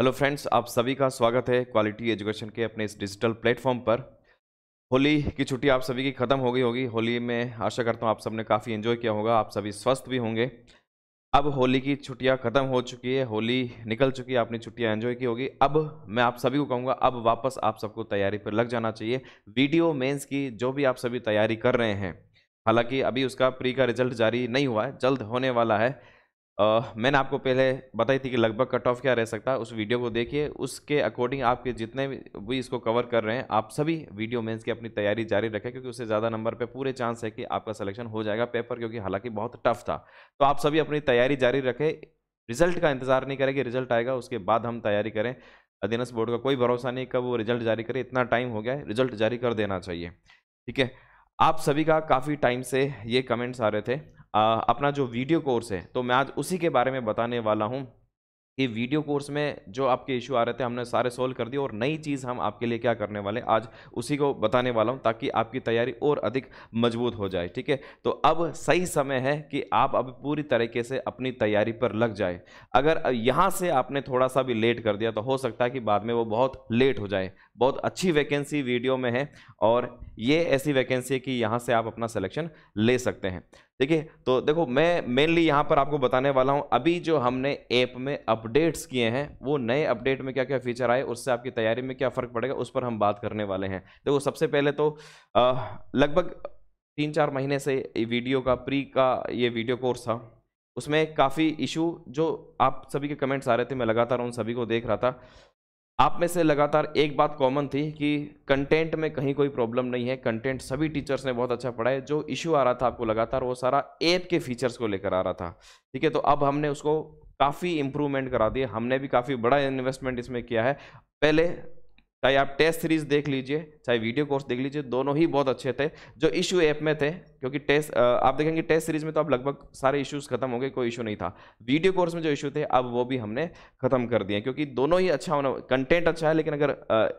hello friends आप सभी का स्वागत है क्वालिटी एजुकेशन के अपने इस डिजिटल प्लेटफॉर्म पर होली की छुट्टी आप सभी की ख़त्म हो गई होगी होली में आशा करता हूँ आप सब ने काफ़ी एंजॉय किया होगा आप सभी स्वस्थ भी होंगे अब होली की छुट्टियाँ ख़त्म हो चुकी है होली निकल चुकी है आपने छुट्टियाँ एंजॉय की होगी अब मैं आप सभी को कहूँगा अब वापस आप सबको तैयारी पर लग जाना चाहिए वीडियो मेन्स की जो भी आप सभी तैयारी कर रहे हैं हालांकि अभी उसका प्री का रिजल्ट जारी नहीं हुआ है जल्द होने वाला है Uh, मैंने आपको पहले बताई थी कि लगभग कट ऑफ क्या रह सकता है उस वीडियो को देखिए उसके अकॉर्डिंग आपके जितने भी इसको कवर कर रहे हैं आप सभी वीडियो मेंस की अपनी तैयारी जारी रखें क्योंकि उससे ज़्यादा नंबर पे पूरे चांस है कि आपका सिलेक्शन हो जाएगा पेपर क्योंकि हालांकि बहुत टफ था तो आप सभी अपनी तैयारी जारी रखें रिजल्ट का इंतजार नहीं करें कि रिजल्ट आएगा उसके बाद हम तैयारी करें अधीनस्थ बोर्ड का कोई भरोसा नहीं कब वो रिजल्ट जारी करें इतना टाइम हो गया है रिजल्ट जारी कर देना चाहिए ठीक है आप सभी का काफ़ी टाइम से ये कमेंट्स आ रहे थे आ, अपना जो वीडियो कोर्स है तो मैं आज उसी के बारे में बताने वाला हूँ कि वीडियो कोर्स में जो आपके इशू आ रहे थे हमने सारे सोल्व कर दिए और नई चीज़ हम आपके लिए क्या करने वाले आज उसी को बताने वाला हूँ ताकि आपकी तैयारी और अधिक मजबूत हो जाए ठीक है तो अब सही समय है कि आप अब पूरी तरीके से अपनी तैयारी पर लग जाए अगर यहाँ से आपने थोड़ा सा भी लेट कर दिया तो हो सकता है कि बाद में वो बहुत लेट हो जाए बहुत अच्छी वैकेंसी वीडियो में है और ये ऐसी वैकेंसी है कि यहाँ से आप अपना सिलेक्शन ले सकते हैं ठीक है तो देखो मैं मेनली यहाँ पर आपको बताने वाला हूँ अभी जो हमने ऐप में अपडेट्स किए हैं वो नए अपडेट में क्या क्या फीचर आए उससे आपकी तैयारी में क्या फ़र्क पड़ेगा उस पर हम बात करने वाले हैं देखो सबसे पहले तो लगभग तीन चार महीने से वीडियो का प्री का ये वीडियो कोर्स था उसमें काफ़ी इशू जो आप सभी के कमेंट्स आ रहे थे मैं लगातार उन सभी को देख रहा था आप में से लगातार एक बात कॉमन थी कि कंटेंट में कहीं कोई प्रॉब्लम नहीं है कंटेंट सभी टीचर्स ने बहुत अच्छा पढ़ा है जो इशू आ रहा था आपको लगातार वो सारा ऐप के फीचर्स को लेकर आ रहा था ठीक है तो अब हमने उसको काफ़ी इम्प्रूवमेंट करा दिया हमने भी काफ़ी बड़ा इन्वेस्टमेंट इसमें किया है पहले चाहे आप टेस्ट सीरीज देख लीजिए चाहे वीडियो कोर्स देख लीजिए दोनों ही बहुत अच्छे थे जो इशू ऐप में थे क्योंकि टेस्ट आप देखेंगे टेस्ट सीरीज में तो आप लगभग सारे इश्यूज खत्म हो गए कोई इशू नहीं था वीडियो कोर्स में जो इशू थे अब वो भी हमने खत्म कर दिए क्योंकि दोनों ही अच्छा होना कंटेंट अच्छा है लेकिन अगर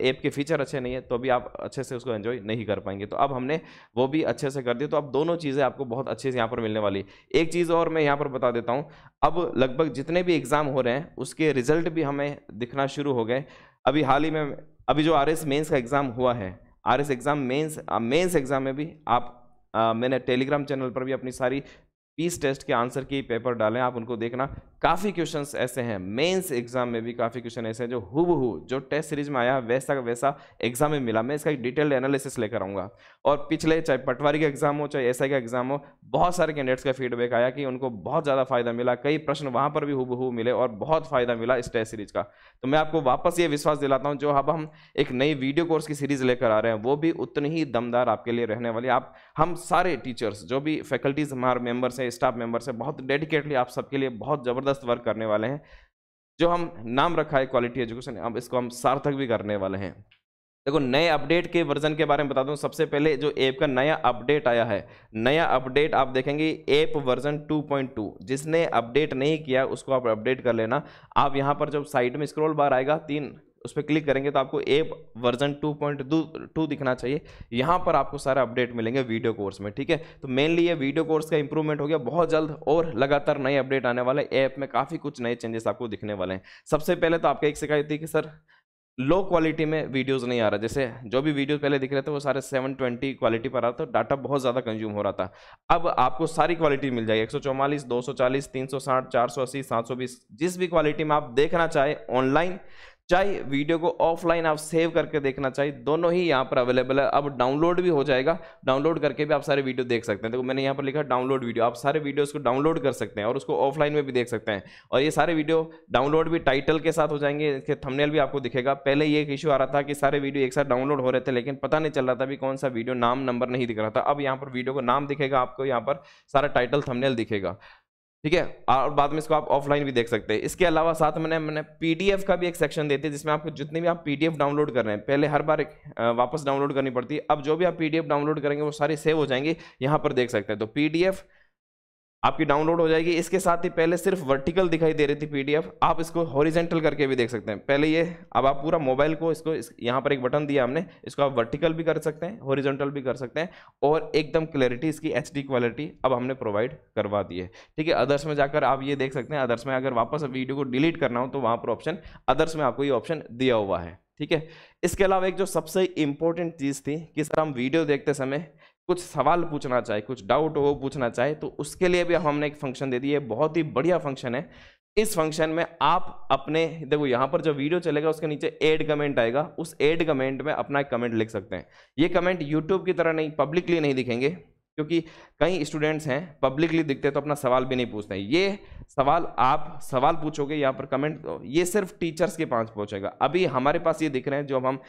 ऐप के फीचर अच्छे नहीं है तो भी आप अच्छे से उसको एन्जॉय नहीं कर पाएंगे तो अब हमने वो भी अच्छे से कर दिया तो अब दोनों चीज़ें आपको बहुत अच्छे से यहाँ पर मिलने वाली एक चीज़ और मैं यहाँ पर बता देता हूँ अब लगभग जितने भी एग्ज़ाम हो रहे हैं उसके रिजल्ट भी हमें दिखना शुरू हो गए अभी हाल ही में अभी जो आर एस मेन्स का एग्ज़ाम हुआ है R S exam mains mains exam में भी आप आ, मैंने टेलीग्राम चैनल पर भी अपनी सारी पीस टेस्ट के आंसर के पेपर डालें आप उनको देखना काफ़ी क्वेश्चंस ऐसे हैं मेंस एग्जाम में भी काफ़ी क्वेश्चन ऐसे हैं जो हु जो टेस्ट सीरीज में आया वैसा वैसा एग्जाम में मिला मैं इसका एक डिटेल्ड एनालिसिस लेकर आऊँगा और पिछले चाहे पटवारी का एग्जाम हो चाहे एसआई का एग्जाम हो बहुत सारे कैंडिडेट्स का फीडबैक आया कि उनको बहुत ज़्यादा फायदा मिला कई प्रश्न वहाँ पर भी हु मिले और बहुत फायदा मिला इस टेस्ट सीरीज का तो मैं आपको वापस ये विश्वास दिलाता हूँ जो अब हम एक नई वीडियो कोर्स की सीरीज लेकर आ रहे हैं वो भी उतनी ही दमदार आपके लिए रहने वाली आप हम सारे टीचर्स जो भी फैकल्टीज हमारे मेम्बर्स हैं हैं स्टाफ मेम्बर्स हैं बहुत डेडिकेटली आप सबके लिए बहुत ज़बरदस्त वर्क करने वाले हैं जो हम नाम रखा है क्वालिटी एजुकेशन अब इसको हम सार्थक भी करने वाले हैं देखो नए अपडेट के वर्जन के बारे में बता दूं सबसे पहले जो ऐप का नया अपडेट आया है नया अपडेट आप देखेंगे ऐप वर्जन 2.2 जिसने अपडेट नहीं किया उसको आप अपडेट कर लेना आप यहां पर जब साइट में स्क्रॉल बार आएगा तीन उस पर क्लिक करेंगे तो आपको a version two point two दिखना चाहिए यहाँ पर आपको सारे अपडेट मिलेंगे वीडियो कोर्स में ठीक है तो मेनली ये वीडियो कोर्स का इंप्रूवमेंट हो गया बहुत जल्द और लगातार नए अपडेट आने वाले ऐप में काफ़ी कुछ नए चेंजेस आपको दिखने वाले हैं सबसे पहले तो आपका एक शिकायत थी कि सर लो क्वालिटी में वीडियोस नहीं आ रहा जैसे जो भी वीडियो पहले दिख रहे थे वो सारे 720 क्वालिटी पर आ रहा था डाटा बहुत ज़्यादा कंज्यूम हो रहा था अब आपको सारी क्वालिटी मिल जाएगी एक सौ चौवालीस दो सौ चालीस तीन सौ साठ चार सौ अस्सी सात सौ बीस जिस भी क्वालिटी में आप देखना चाहे ऑनलाइन चाहे वीडियो को ऑफलाइन आप सेव करके देखना चाहिए दोनों ही यहाँ पर अवेलेबल है अब डाउनलोड भी हो जाएगा डाउनलोड करके भी आप सारे वीडियो देख सकते हैं देखो तो मैंने यहाँ पर लिखा डाउनलोड वीडियो आप सारे वीडियोस को डाउनलोड कर सकते हैं और उसको ऑफलाइन में भी देख सकते हैं और ये सारे वीडियो डाउनलोड भी टाइटल के साथ हो जाएंगे इसके थमनेल भी आपको दिखेगा पहले ये एक इशू आ रहा था कि सारे वीडियो एक साथ डाउनलोड हो रहे थे लेकिन पता नहीं चल रहा था भी कौन सा वीडियो नाम नंबर नहीं दिख रहा था अब यहाँ पर वीडियो को नाम दिखेगा आपको यहाँ पर सारा टाइटल थमनेल दिखेगा ठीक है और बाद में इसको आप ऑफलाइन भी देख सकते हैं इसके अलावा साथ मैंने मैंने पीडीएफ का भी एक सेक्शन देते हैं जिसमें आपको जितने भी आप पीडीएफ डाउनलोड कर रहे हैं पहले हर बार वापस डाउनलोड करनी पड़ती है अब जो भी आप पीडीएफ डाउनलोड करेंगे वो सारे सेव हो जाएंगे यहाँ पर देख सकते हैं तो पी आपकी डाउनलोड हो जाएगी इसके साथ ही पहले सिर्फ वर्टिकल दिखाई दे रही थी पीडीएफ आप इसको हॉरिजेंटल करके भी देख सकते हैं पहले ये अब आप पूरा मोबाइल को इसको इस, यहाँ पर एक बटन दिया हमने इसको आप वर्टिकल भी कर सकते हैं हॉरिजेंटल भी कर सकते हैं और एकदम क्लैरिटी इसकी एच क्वालिटी अब हमने प्रोवाइड करवा दी है ठीक है अदर्स में जाकर आप ये देख सकते हैं अदर्स में अगर वापस वीडियो को डिलीट करना हो तो वहाँ पर ऑप्शन अदर्स में आपको ये ऑप्शन दिया हुआ है ठीक है इसके अलावा एक जो सबसे इंपॉर्टेंट चीज़ थी कि सर हम वीडियो देखते समय कुछ सवाल पूछना चाहे कुछ डाउट हो पूछना चाहे तो उसके लिए भी हमने एक फंक्शन दे दी है बहुत ही बढ़िया फंक्शन है इस फंक्शन में आप अपने देखो यहाँ पर जो वीडियो चलेगा उसके नीचे एड कमेंट आएगा उस एड कमेंट में अपना एक कमेंट लिख सकते हैं ये कमेंट यूट्यूब की तरह नहीं पब्लिकली नहीं दिखेंगे क्योंकि कई स्टूडेंट्स हैं पब्लिकली दिखते तो अपना सवाल भी नहीं पूछते हैं ये सवाल आप सवाल पूछोगे यहाँ पर कमेंट ये सिर्फ टीचर्स के पास पहुँचेगा अभी हमारे पास ये दिख रहे हैं जो हम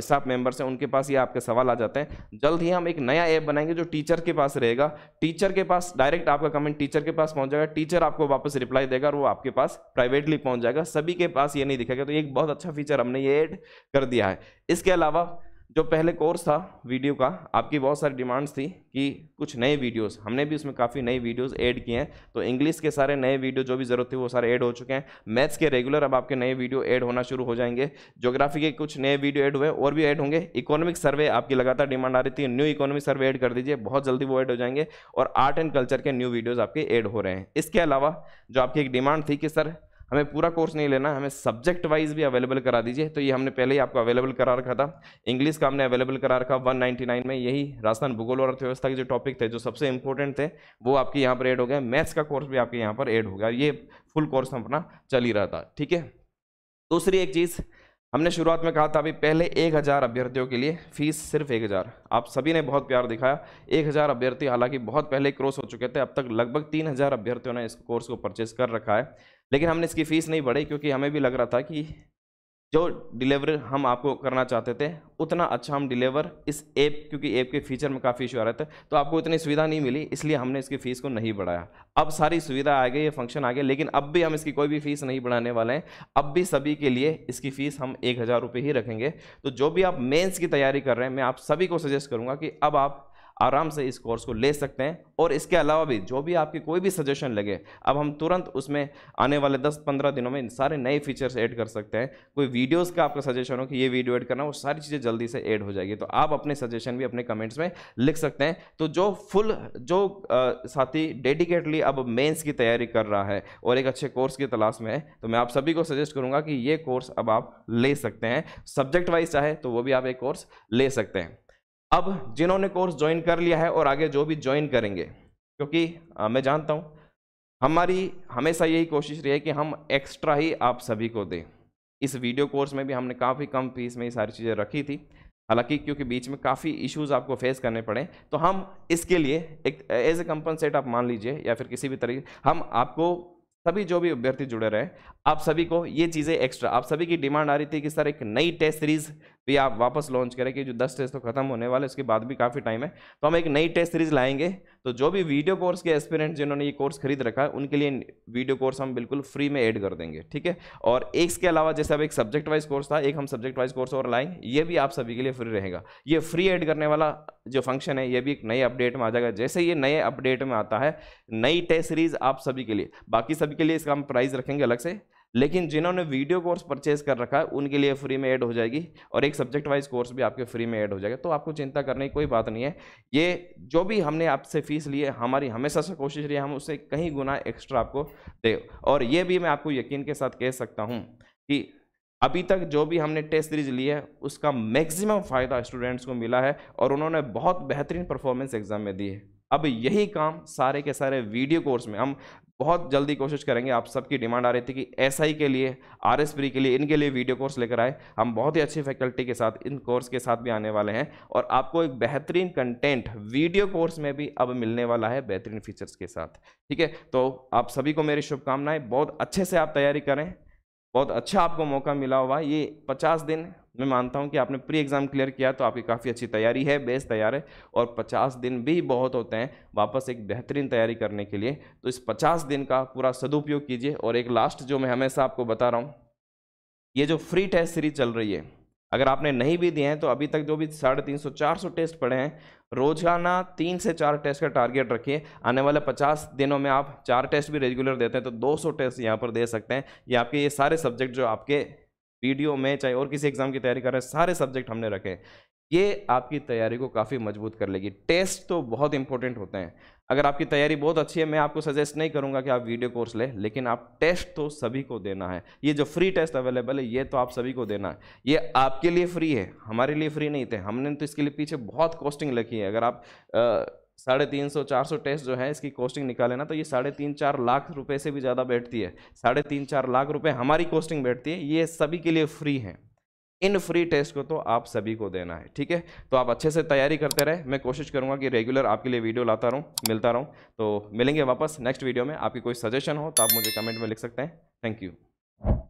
स्टाफ मेंबर्स हैं उनके पास ये आपके सवाल आ जाते हैं जल्द ही हम एक नया ऐप बनाएंगे जो टीचर के पास रहेगा टीचर के पास डायरेक्ट आपका कमेंट टीचर के पास पहुँच जाएगा टीचर आपको वापस रिप्लाई देगा और वो आपके पास प्राइवेटली पहुँच जाएगा सभी के पास ये नहीं दिखेगा तो एक बहुत अच्छा फीचर हमने ये ऐड कर दिया है इसके अलावा जो पहले कोर्स था वीडियो का आपकी बहुत सारी डिमांड्स थी कि कुछ नए वीडियोस हमने भी उसमें काफ़ी नए वीडियोस ऐड किए हैं तो इंग्लिश के सारे नए वीडियो जो भी ज़रूरत थी वो सारे ऐड हो चुके हैं मैथ्स के रेगुलर अब आपके नए वीडियो ऐड होना शुरू हो जाएंगे जोग्राफी के कुछ नए वीडियो ऐड हुए और भी ऐड होंगे इकोनॉमिक सर्वे आपकी लगातार डिमांड आ रही थी न्यू इकोनॉमिक सर्वे ऐड कर दीजिए बहुत जल्दी वो ऐड हो जाएंगे और आर्ट एंड कल्चर के न्यू वीडियोज़ आपके ऐड हो रहे हैं इसके अलावा जो आपकी एक डिमांड थी कि सर हमें पूरा कोर्स नहीं लेना हमें सब्जेक्ट वाइज भी अवेलेबल करा दीजिए तो ये हमने पहले ही आपको अवेलेबल करा रखा था इंग्लिश का हमने अवेलेबल करा रखा 199 में यही राजस्थान भूगोल और अर्थव्यवस्था के जो टॉपिक थे जो सबसे इंपॉर्टेंट थे वो आपके यहाँ पर एड हो गया मैथ्स का कोर्स भी आपके यहाँ पर एड हो गया ये फुल कोर्स अपना चल ही रहा था ठीक है दूसरी एक चीज़ हमने शुरुआत में कहा था अभी पहले एक हज़ार अभ्यर्थियों के लिए फीस सिर्फ एक हज़ार आप सभी ने बहुत प्यार दिखाया एक हज़ार अभ्यर्थी हालांकि बहुत पहले क्रॉस हो चुके थे अब तक लगभग तीन हज़ार अभ्यर्थियों ने इस कोर्स को परचेज कर रखा है लेकिन हमने इसकी फ़ीस नहीं बढ़ाई क्योंकि हमें भी लग रहा था कि जो डिलीवर हम आपको करना चाहते थे उतना अच्छा हम डिलीवर इस ऐप क्योंकि ऐप के फीचर में काफ़ी इशू आ रहे थे तो आपको इतनी सुविधा नहीं मिली इसलिए हमने इसकी फ़ीस को नहीं बढ़ाया अब सारी सुविधा आ गई है फंक्शन आ गया लेकिन अब भी हम इसकी कोई भी फ़ीस नहीं बढ़ाने वाले हैं अब भी सभी के लिए इसकी फ़ीस हम एक हज़ार रुपये ही रखेंगे तो जो भी आप मेन्स की तैयारी कर रहे हैं मैं आप सभी को सजेस्ट करूँगा कि अब आप आराम से इस कोर्स को ले सकते हैं और इसके अलावा भी जो भी आपकी कोई भी सजेशन लगे अब हम तुरंत उसमें आने वाले 10-15 दिनों में इन सारे नए फीचर्स ऐड कर सकते हैं कोई वीडियोस का आपका सजेशन हो कि ये वीडियो ऐड करना वो सारी चीज़ें जल्दी से ऐड हो जाएगी तो आप अपने सजेशन भी अपने कमेंट्स में लिख सकते हैं तो जो फुल जो आ, साथी डेडिकेटली अब मेन्स की तैयारी कर रहा है और एक अच्छे कोर्स की तलाश में है तो मैं आप सभी को सजेस्ट करूँगा कि ये कोर्स अब आप ले सकते हैं सब्जेक्ट वाइज चाहे तो वो भी आप एक कोर्स ले सकते हैं अब जिन्होंने कोर्स ज्वाइन कर लिया है और आगे जो भी ज्वाइन करेंगे क्योंकि आ, मैं जानता हूँ हमारी हमेशा यही कोशिश रही है कि हम एक्स्ट्रा ही आप सभी को दें इस वीडियो कोर्स में भी हमने काफ़ी कम फीस में ये सारी चीज़ें रखी थी हालांकि क्योंकि बीच में काफ़ी इश्यूज आपको फेस करने पड़े तो हम इसके लिए एक एज ए कंपनसेट आप मान लीजिए या फिर किसी भी तरीके हम आपको सभी जो भी अभ्यर्थी जुड़े रहे आप सभी को ये चीज़ें एक्स्ट्रा आप सभी की डिमांड आ रही थी कि सर एक नई टेस्ट सीरीज भी आप वापस लॉन्च करें कि जो दस टेस्ट तो खत्म होने वाले उसके बाद भी काफ़ी टाइम है तो हम एक नई टेस्ट सीरीज लाएंगे तो जो भी वीडियो कोर्स के एस्पिरेंट जिन्होंने ये कोर्स खरीद रखा है उनके लिए वीडियो कोर्स हम बिल्कुल फ्री में ऐड कर देंगे ठीक है और एक इसके अलावा जैसे अब एक सब्जेक्ट वाइज कोर्स था एक हम सब्जेक्ट वाइज कोर्स और लाएंगे ये भी आप सभी के लिए फ्री रहेगा ये फ्री एड करने वाला जो फंक्शन है ये भी एक नए अपडेट में आ जाएगा जैसे ये नए अपडेट में आता है नई टेस्ट सीरीज आप सभी के लिए बाकी सभी के लिए इसका हम प्राइस रखेंगे अलग से लेकिन जिन्होंने वीडियो कोर्स परचेज कर रखा है उनके लिए फ्री में ऐड हो जाएगी और एक सब्जेक्ट वाइज कोर्स भी आपके फ्री में ऐड हो जाएगा तो आपको चिंता करने की कोई बात नहीं है ये जो भी हमने आपसे फ़ीस ली है हमारी हमेशा से कोशिश रही है हम उससे कहीं गुना एक्स्ट्रा आपको दे और ये भी मैं आपको यकीन के साथ कह सकता हूँ कि अभी तक जो भी हमने टेस्ट सीरीज ली है उसका मैक्सिमम फ़ायदा स्टूडेंट्स को मिला है और उन्होंने बहुत बेहतरीन परफॉर्मेंस एग्ज़ाम में दी है अब यही काम सारे के सारे वीडियो कोर्स में हम बहुत जल्दी कोशिश करेंगे आप सबकी डिमांड आ रही थी कि एस के लिए आर एस के लिए इनके लिए वीडियो कोर्स लेकर आए हम बहुत ही अच्छी फैकल्टी के साथ इन कोर्स के साथ भी आने वाले हैं और आपको एक बेहतरीन कंटेंट वीडियो कोर्स में भी अब मिलने वाला है बेहतरीन फीचर्स के साथ ठीक है तो आप सभी को मेरी शुभकामनाएं बहुत अच्छे से आप तैयारी करें बहुत अच्छा आपको मौका मिला हुआ ये पचास दिन मैं मानता हूँ कि आपने प्री एग्ज़ाम क्लियर किया तो आपकी काफ़ी अच्छी तैयारी है बेस तैयार है और पचास दिन भी बहुत होते हैं वापस एक बेहतरीन तैयारी करने के लिए तो इस पचास दिन का पूरा सदुपयोग कीजिए और एक लास्ट जो मैं हमेशा आपको बता रहा हूँ ये जो फ्री टेस्ट सीरीज चल रही है अगर आपने नहीं भी दिए हैं तो अभी तक जो भी साढ़े तीन सौ चार सौ टेस्ट पड़े हैं रोजाना तीन से चार टेस्ट का टारगेट रखिए आने वाले पचास दिनों में आप चार टेस्ट भी रेगुलर देते हैं तो दो सौ टेस्ट यहाँ पर दे सकते हैं ये आपके ये सारे सब्जेक्ट जो आपके वीडियो में चाहे और किसी एग्जाम की तैयारी कर रहे हैं सारे सब्जेक्ट हमने रखे ये आपकी तैयारी को काफ़ी मजबूत कर लेगी टेस्ट तो बहुत इंपॉर्टेंट होते हैं अगर आपकी तैयारी बहुत अच्छी है मैं आपको सजेस्ट नहीं करूंगा कि आप वीडियो कोर्स लें लेकिन आप टेस्ट तो सभी को देना है ये जो फ्री टेस्ट अवेलेबल है ये तो आप सभी को देना है ये आपके लिए फ्री है हमारे लिए फ्री नहीं थे हमने तो इसके लिए पीछे बहुत कॉस्टिंग रखी है अगर आप साढ़े तीन सौ चार सौ टेस्ट जो है इसकी कॉस्टिंग निकाले ना तो ये साढ़े तीन चार लाख रुपए से भी ज़्यादा बैठती है साढ़े तीन चार लाख रुपए हमारी कॉस्टिंग बैठती है ये सभी के लिए फ्री है इन फ्री टेस्ट को तो आप सभी को देना है ठीक है तो आप अच्छे से तैयारी करते रहे मैं कोशिश करूँगा कि रेगुलर आपके लिए वीडियो लाता रहूँ मिलता रहूँ तो मिलेंगे वापस नेक्स्ट वीडियो में आपकी कोई सजेशन हो तो आप मुझे कमेंट में लिख सकते हैं थैंक यू